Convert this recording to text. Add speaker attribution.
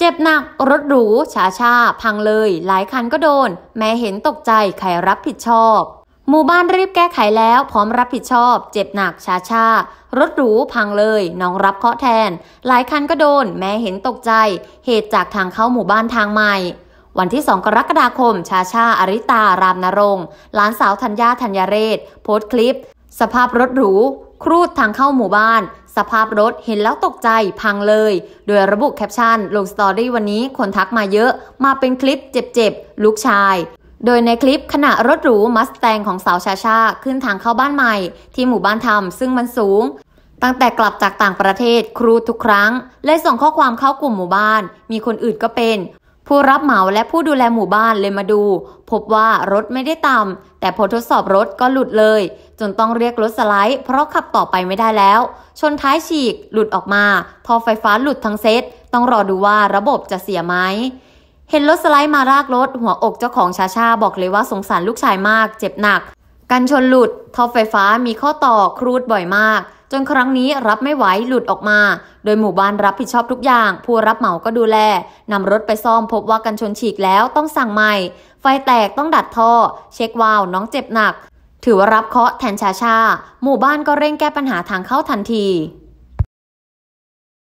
Speaker 1: เจ็บหนักรถหรู ชาชา พังเลย หลายคันก็โดน แม้เห็นตกใจใครรับผิดชอบหมู่บ้านรีบแก้ไขแล้ว พร้อมรับผิดชอบ เจ็บหนักชาชารถหรูพังเลย น้องรับเคาะแทน หลายคันก็โดนแม้เห็นตกใจเหตุจากทางเข้าหมู่บ้านทางใหม่ วันที่ 2 กรกฎาคม ชาชาอริตา รามนรงหลานสาวธัญญาธัญเรศโพสต์คลิปสภาพรถหรูครูดทางเข้าหมู่บ้าน สภาพรถเห็นแล้วตกใจพังเลย โดยระบุแคปชั่นลงสตอรี่วันนี้ คนทักมาเยอะ มาเป็นคลิปเจ็บๆลูกชาย โดยในคลิปขณะรถหรูมัสแตงของสาวชาชาขึ้นทางเข้าบ้านใหม่ที่หมู่บ้านทำซึ่งมันสูง ตั้งแต่กลับจากต่างประเทศ ครูทุกครั้งเลยส่งข้อความเข้ากลุ่มหมู่บ้าน มีคนอื่นก็เป็น ผู้รับเหมาและผู้ดูแลหมู่บ้านเลยมาดู พบว่ารถไม่ได้ต่แต่พอทดสอบรถก็หลุดเลย จนต้องเรียกรถสไลด์ เพราะขับต่อไปไม่ได้แล้ว ชนท้ายฉีกหลุดออกมาท่อไฟฟ้าหลุดทั้งเซตต้องรอดูว่าระบบจะเสียไหมเห็นรถสไลด์มารากรถ หัวอกเจ้าของชาชาบอกเลยว่าสงสารลูกชายมากเจ็บหนักกันชนหลุด ท่อไฟฟ้ามีข้อต่อ ครูดบ่อยมาก จนครั้งนี้รับไม่ไหวหลุดออกมา โดยหมู่บ้านรับผิดชอบทุกอย่าง ผู้รับเหมาก็ดูแล นำรถไปซ่อมพบว่ากันชนฉีกแล้วต้องสั่งใหม่ ไฟแตกต้องดัดท่อ เช็ควาลวน้องเจ็บหนัก ถือว่ารับเคาะแทนชาชา หมู่บ้านก็เร่งแก้ปัญหาทางเข้าทันที